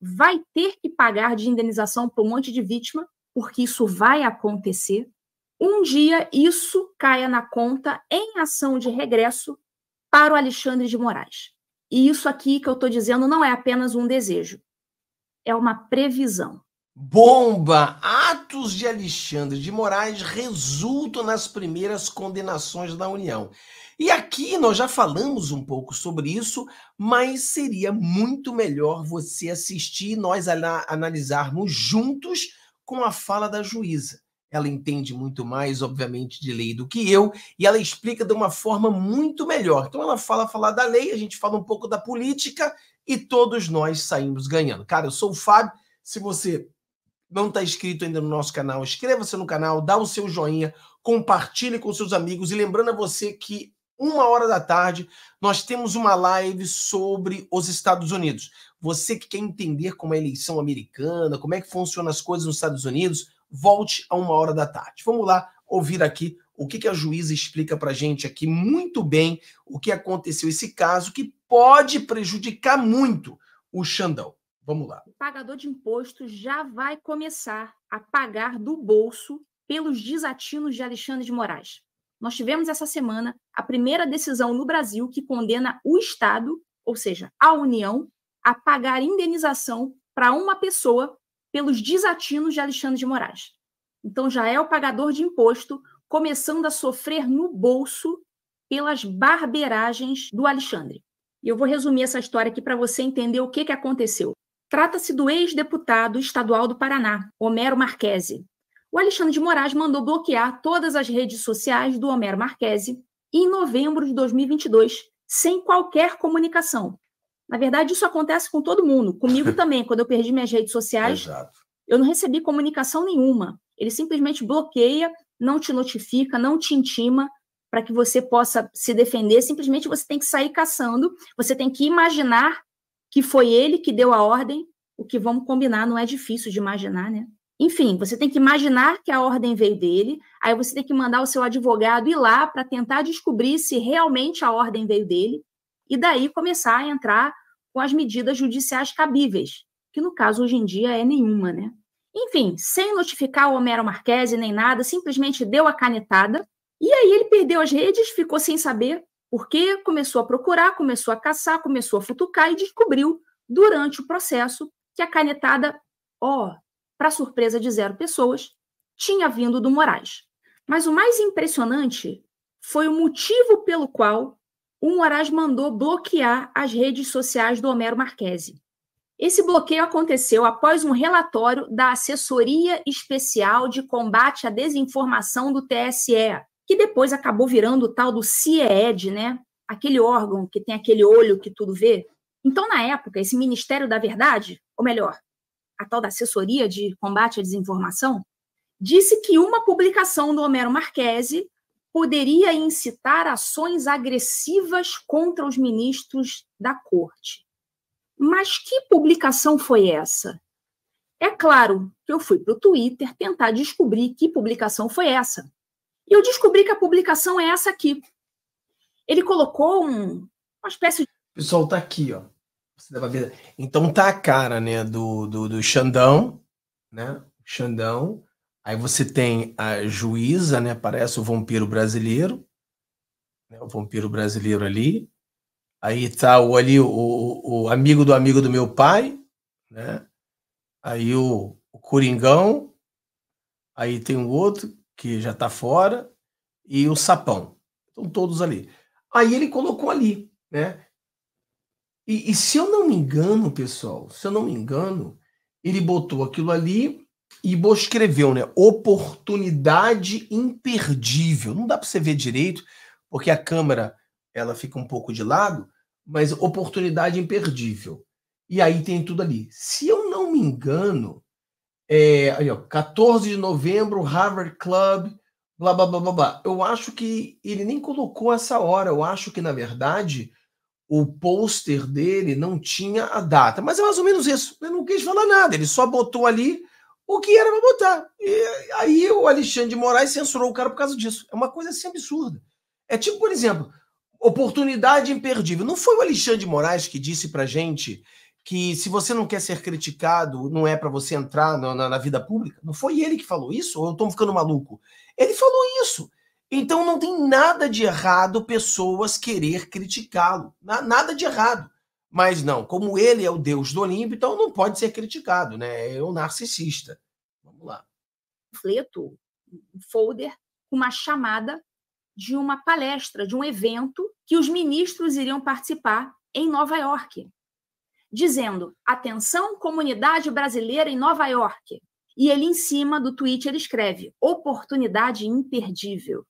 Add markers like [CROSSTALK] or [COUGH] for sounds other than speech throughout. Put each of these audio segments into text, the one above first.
vai ter que pagar de indenização para um monte de vítima, porque isso vai acontecer. Um dia isso caia na conta em ação de regresso para o Alexandre de Moraes. E isso aqui que eu estou dizendo não é apenas um desejo, é uma previsão. Bomba! Atos de Alexandre de Moraes resultam nas primeiras condenações da União. E aqui nós já falamos um pouco sobre isso, mas seria muito melhor você assistir e nós analisarmos juntos com a fala da juíza. Ela entende muito mais, obviamente, de lei do que eu, e ela explica de uma forma muito melhor. Então ela fala falar da lei, a gente fala um pouco da política e todos nós saímos ganhando. Cara, eu sou o Fábio. Se você não está inscrito ainda no nosso canal, inscreva-se no canal, dá o seu joinha, compartilhe com seus amigos. E lembrando a você que uma hora da tarde nós temos uma live sobre os Estados Unidos. Você que quer entender como é a eleição americana, como é que funcionam as coisas nos Estados Unidos, volte a uma hora da tarde. Vamos lá ouvir aqui o que, que a juíza explica para a gente aqui muito bem o que aconteceu esse caso que pode prejudicar muito o Xandão. Vamos lá. O pagador de imposto já vai começar a pagar do bolso pelos desatinos de Alexandre de Moraes. Nós tivemos essa semana a primeira decisão no Brasil que condena o Estado, ou seja, a União, a pagar indenização para uma pessoa pelos desatinos de Alexandre de Moraes. Então já é o pagador de imposto começando a sofrer no bolso pelas barberagens do Alexandre. E eu vou resumir essa história aqui para você entender o que, que aconteceu. Trata-se do ex-deputado estadual do Paraná, Homero Marquese. O Alexandre de Moraes mandou bloquear todas as redes sociais do Homero Marquese em novembro de 2022, sem qualquer comunicação. Na verdade, isso acontece com todo mundo, comigo [LAUGHS] também. Quando eu perdi minhas redes sociais, Exato. eu não recebi comunicação nenhuma. Ele simplesmente bloqueia, não te notifica, não te intima para que você possa se defender. Simplesmente você tem que sair caçando, você tem que imaginar que foi ele que deu a ordem, o que vamos combinar não é difícil de imaginar, né? Enfim, você tem que imaginar que a ordem veio dele, aí você tem que mandar o seu advogado ir lá para tentar descobrir se realmente a ordem veio dele, e daí começar a entrar com as medidas judiciais cabíveis, que no caso hoje em dia é nenhuma, né? Enfim, sem notificar o Homero Marquese nem nada, simplesmente deu a canetada, e aí ele perdeu as redes, ficou sem saber, porque começou a procurar, começou a caçar, começou a futucar e descobriu durante o processo que a canetada, ó, para surpresa de zero pessoas, tinha vindo do Moraes. Mas o mais impressionante foi o motivo pelo qual o Moraes mandou bloquear as redes sociais do Homero Marquesi. Esse bloqueio aconteceu após um relatório da Assessoria Especial de Combate à Desinformação do TSE, que depois acabou virando o tal do CIED, né? Aquele órgão que tem aquele olho que tudo vê. Então, na época, esse Ministério da Verdade, ou melhor, a tal da Assessoria de Combate à Desinformação, disse que uma publicação do Homero Marquesi poderia incitar ações agressivas contra os ministros da corte. Mas que publicação foi essa? É claro que eu fui para o Twitter tentar descobrir que publicação foi essa. E eu descobri que a publicação é essa aqui. Ele colocou um, uma espécie de. O pessoal tá aqui, ó. Então tá a cara, né, do, do, do Xandão, né? Xandão. Aí você tem a juíza, né? Parece o vampiro brasileiro. Né, o vampiro brasileiro ali. Aí tá o ali, o, o, o amigo do amigo do meu pai, né? Aí o, o Coringão. Aí tem o outro que já está fora, e o Sapão. Estão todos ali. Aí ele colocou ali, né? E, e, se eu não me engano, pessoal, se eu não me engano, ele botou aquilo ali e escreveu, né? Oportunidade imperdível. Não dá para você ver direito, porque a câmera ela fica um pouco de lado, mas oportunidade imperdível. E aí tem tudo ali. Se eu não me engano, é, aí, ó, 14 de novembro, Harvard Club, blá, blá, blá, blá, blá. Eu acho que ele nem colocou essa hora. Eu acho que, na verdade, o pôster dele não tinha a data. Mas é mais ou menos isso. Ele não quis falar nada. Ele só botou ali o que era para botar. E aí o Alexandre de Moraes censurou o cara por causa disso. É uma coisa assim absurda. É tipo, por exemplo, oportunidade imperdível. Não foi o Alexandre de Moraes que disse para gente que se você não quer ser criticado, não é para você entrar na, na, na, vida pública? Não foi ele que falou isso? Ou eu estou ficando maluco? Ele falou isso. Então não tem nada de errado pessoas querer criticá-lo. Nada de errado. Mas não, como ele é o deus do Olimpo, então não pode ser criticado, né? É um narcisista. Vamos lá. Panfleto, um folder, uma chamada de uma palestra, de um evento que os ministros iriam participar em Nova York dizendo: atenção, comunidade brasileira em Nova York. E ele, em cima do tweet, ele escreve: oportunidade imperdível.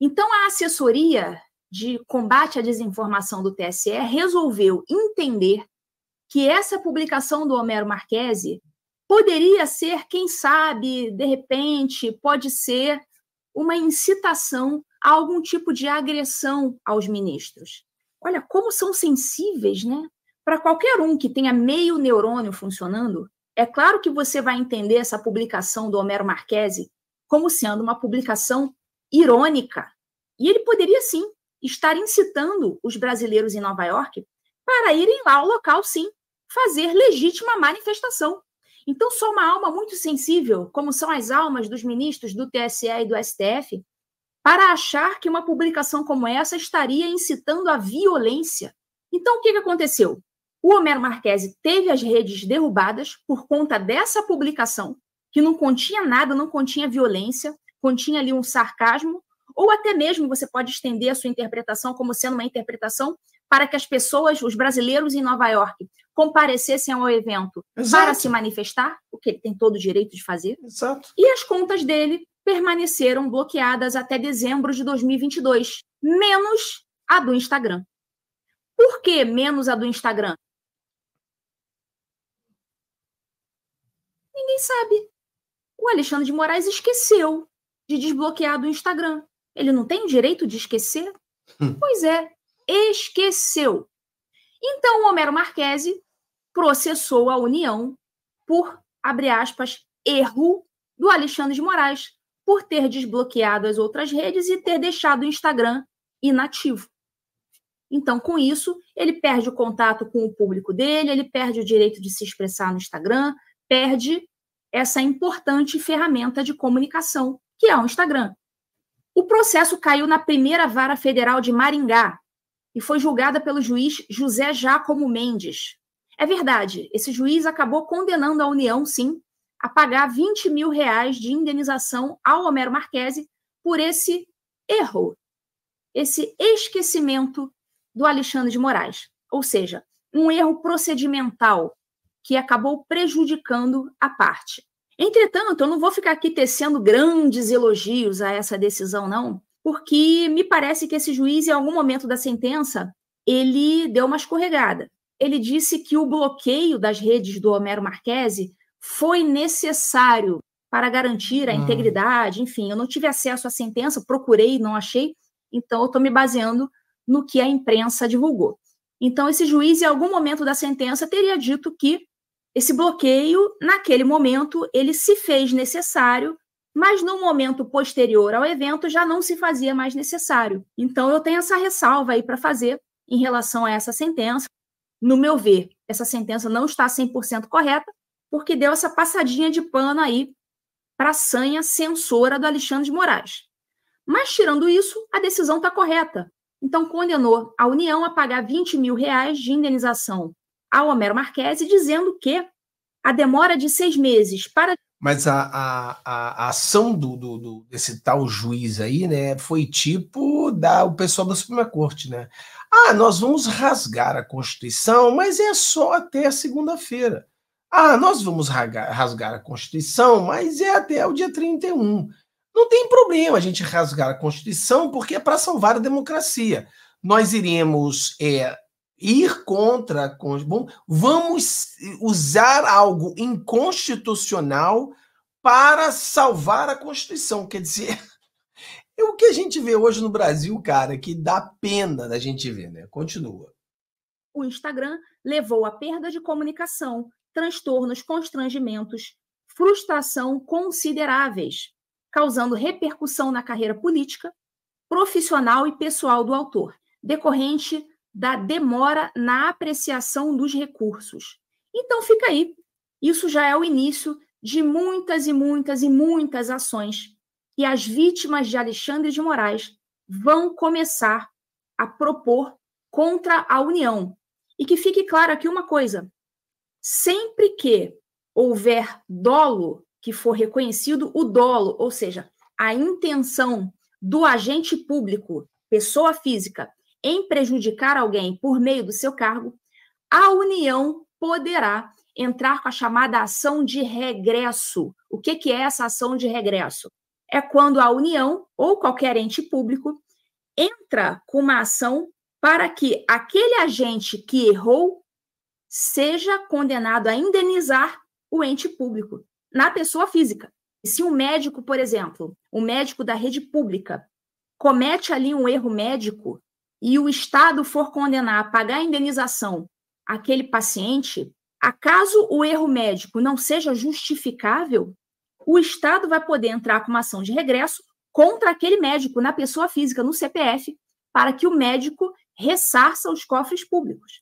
Então, a assessoria de combate à desinformação do TSE resolveu entender que essa publicação do Homero Marquesi poderia ser, quem sabe, de repente, pode ser uma incitação a algum tipo de agressão aos ministros. Olha como são sensíveis, né? para qualquer um que tenha meio neurônio funcionando, é claro que você vai entender essa publicação do Homero Marquesi como sendo uma publicação irônica. E ele poderia sim estar incitando os brasileiros em Nova York para irem lá ao local, sim, fazer legítima manifestação. Então, só uma alma muito sensível, como são as almas dos ministros do TSE e do STF, para achar que uma publicação como essa estaria incitando a violência. Então, o que aconteceu? O Homero Marquesi teve as redes derrubadas por conta dessa publicação, que não continha nada, não continha violência, continha ali um sarcasmo, ou até mesmo você pode estender a sua interpretação como sendo uma interpretação para que as pessoas, os brasileiros em Nova York, comparecessem ao evento Exato. para se manifestar, o que ele tem todo o direito de fazer. Exato. E as contas dele permaneceram bloqueadas até dezembro de 2022, menos a do Instagram. Por que menos a do Instagram? Ninguém sabe. O Alexandre de Moraes esqueceu de desbloquear do Instagram. Ele não tem o direito de esquecer? Hum. Pois é, esqueceu. Então, o Homero Marquesi processou a União por, abre aspas, erro do Alexandre de Moraes por ter desbloqueado as outras redes e ter deixado o Instagram inativo. Então, com isso, ele perde o contato com o público dele, ele perde o direito de se expressar no Instagram, perde essa importante ferramenta de comunicação, que é o Instagram. O processo caiu na primeira vara federal de Maringá e foi julgada pelo juiz José Jacomo Mendes. É verdade, esse juiz acabou condenando a União, sim, a pagar 20 mil reais de indenização ao Homero Marquese por esse erro, esse esquecimento do Alexandre de Moraes. Ou seja, um erro procedimental, que acabou prejudicando a parte. Entretanto, eu não vou ficar aqui tecendo grandes elogios a essa decisão, não, porque me parece que esse juiz, em algum momento da sentença, ele deu uma escorregada. Ele disse que o bloqueio das redes do Homero Marquese foi necessário para garantir a ah. integridade, enfim, eu não tive acesso à sentença, procurei, não achei, então eu estou me baseando no que a imprensa divulgou. Então, esse juiz, em algum momento da sentença, teria dito que esse bloqueio, naquele momento, ele se fez necessário, mas no momento posterior ao evento já não se fazia mais necessário. Então, eu tenho essa ressalva aí para fazer em relação a essa sentença. No meu ver, essa sentença não está 100% correta, porque deu essa passadinha de pano aí para a sanha censora do Alexandre de Moraes. Mas, tirando isso, a decisão está correta. Então, condenou a União a pagar 20 mil reais de indenização ao Homero Marquesi dizendo que a demora de seis meses para. Mas a, a, a, ação do, do, do, desse tal juiz aí, né, foi tipo da o pessoal da Suprema Corte, né? Ah, nós vamos rasgar a Constituição, mas é só até segunda-feira. Ah, nós vamos rasgar, rasgar a Constituição, mas é até o dia 31. Não tem problema a gente rasgar a Constituição, porque é para salvar a democracia. Nós iremos é, ir contra. Bom, vamos usar algo inconstitucional para salvar a Constituição. Quer dizer, [LAUGHS] é o que a gente vê hoje no Brasil, cara, que dá pena da gente ver, né? Continua. O Instagram levou à perda de comunicação, transtornos, constrangimentos, frustração consideráveis, causando repercussão na carreira política, profissional e pessoal do autor, decorrente da demora na apreciação dos recursos. Então fica aí. Isso já é o início de muitas e muitas e muitas ações que as vítimas de Alexandre de Moraes vão começar a propor contra a União. E que fique claro aqui uma coisa: sempre que houver dolo que for reconhecido, o dolo, ou seja, a intenção do agente público, pessoa física, em prejudicar alguém por meio do seu cargo, a União poderá entrar com a chamada ação de regresso. O que, que é essa ação de regresso? É quando a União ou qualquer ente público entra com uma ação para que aquele agente que errou seja condenado a indenizar o ente público na pessoa física. Se um médico, por exemplo, um médico da rede pública comete ali um erro médico, e o Estado for condenar a pagar a indenização àquele paciente, acaso o erro médico não seja justificável, o Estado vai poder entrar com uma ação de regresso contra aquele médico, na pessoa física, no CPF, para que o médico ressarça os cofres públicos.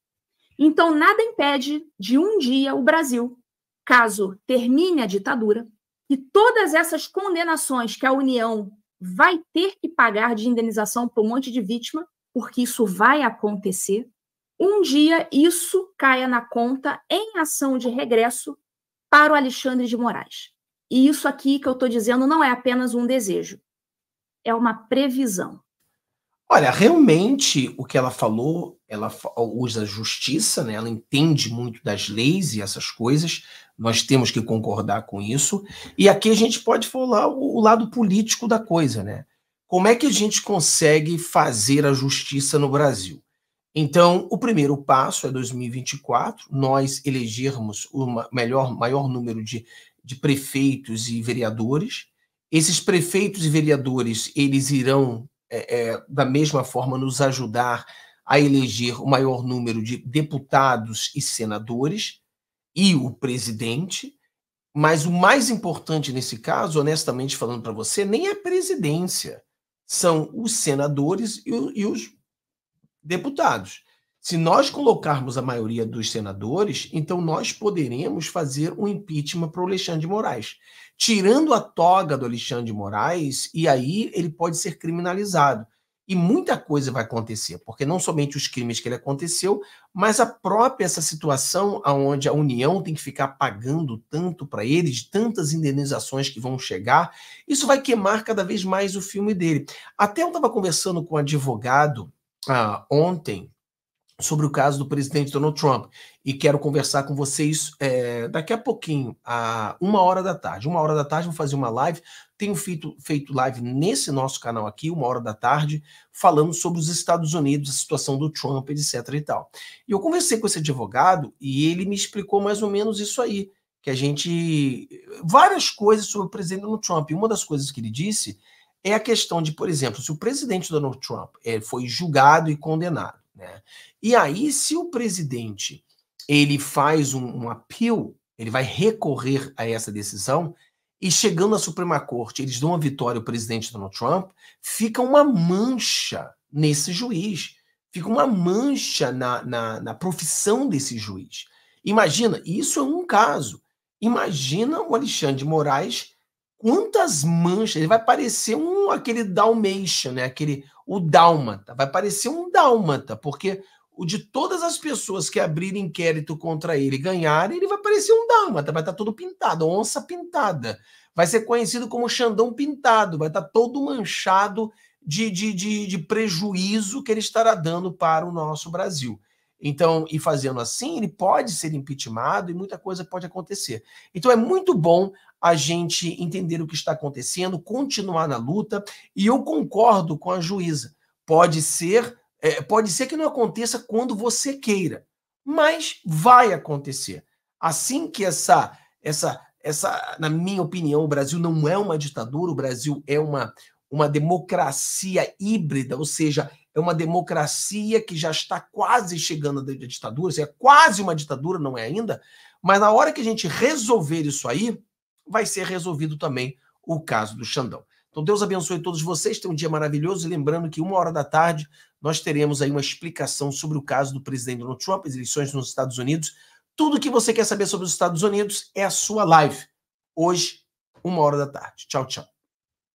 Então, nada impede de um dia o Brasil, caso termine a ditadura, e todas essas condenações que a União vai ter que pagar de indenização para um monte de vítima, porque isso vai acontecer. Um dia isso caia na conta em ação de regresso para o Alexandre de Moraes. E isso aqui que eu estou dizendo não é apenas um desejo, é uma previsão. Olha, realmente o que ela falou, ela usa justiça, né? ela entende muito das leis e essas coisas, nós temos que concordar com isso. E aqui a gente pode falar o, o lado político da coisa, né? como é que a gente consegue fazer a justiça no Brasil? Então, o primeiro passo é 2024, nós elegermos o melhor, maior número de, de prefeitos e vereadores. Esses prefeitos e vereadores, eles irão, é, é, da mesma forma, nos ajudar a eleger o maior número de deputados e senadores e o presidente. Mas o mais importante nesse caso, honestamente falando para você, nem é a presidência são os senadores e, o, e os deputados. Se nós colocarmos a maioria dos senadores, então nós poderemos fazer um impeachment para o Alexandre de Moraes. Tirando a toga do Alexandre de Moraes, e aí ele pode ser criminalizado. E muita coisa vai acontecer, porque não somente os crimes que ele aconteceu, mas a própria essa situação onde a União tem que ficar pagando tanto para ele, de tantas indenizações que vão chegar, isso vai queimar cada vez mais o filme dele. Até eu estava conversando com um advogado ah, ontem sobre o caso do presidente Donald Trump e quero conversar com vocês é, daqui a pouquinho, a uma hora da tarde. Uma hora da tarde vou fazer uma live tenho feito, feito live nesse nosso canal aqui, uma hora da tarde, falando sobre os Estados Unidos, a situação do Trump, etc. e tal. E eu conversei com esse advogado e ele me explicou mais ou menos isso aí. Que a gente. Várias coisas sobre o presidente Donald Trump. E uma das coisas que ele disse é a questão de, por exemplo, se o presidente Donald Trump eh, foi julgado e condenado, né? E aí, se o presidente ele faz um, um apelo, ele vai recorrer a essa decisão, e chegando à Suprema Corte, eles dão a vitória ao presidente Donald Trump, fica uma mancha nesse juiz, fica uma mancha na, na, na profissão desse juiz. Imagina, isso é um caso. Imagina o Alexandre de Moraes, quantas manchas, ele vai parecer um aquele dalmatian, né? Aquele o dálmata, vai parecer um dálmata, porque o de todas as pessoas que abrirem inquérito contra ele ganharem, ele vai parecer um dama, tá? vai estar tá todo pintado, onça pintada. Vai ser conhecido como Xandão pintado, vai estar tá todo manchado de, de, de, de prejuízo que ele estará dando para o nosso Brasil. Então, e fazendo assim, ele pode ser impeachmentado e muita coisa pode acontecer. Então, é muito bom a gente entender o que está acontecendo, continuar na luta, e eu concordo com a juíza. Pode ser é, pode ser que não aconteça quando você queira, mas vai acontecer. Assim que essa, essa, essa, na minha opinião, o Brasil não é uma ditadura, o Brasil é uma, uma democracia híbrida, ou seja, é uma democracia que já está quase chegando à ditadura, seja, é quase uma ditadura, não é ainda, mas na hora que a gente resolver isso aí, vai ser resolvido também o caso do Xandão. Então Deus abençoe todos vocês, tenham um dia maravilhoso e lembrando que uma hora da tarde nós teremos aí uma explicação sobre o caso do presidente Donald Trump, as eleições nos Estados Unidos. Tudo que você quer saber sobre os Estados Unidos é a sua live, hoje, uma hora da tarde. Tchau, tchau.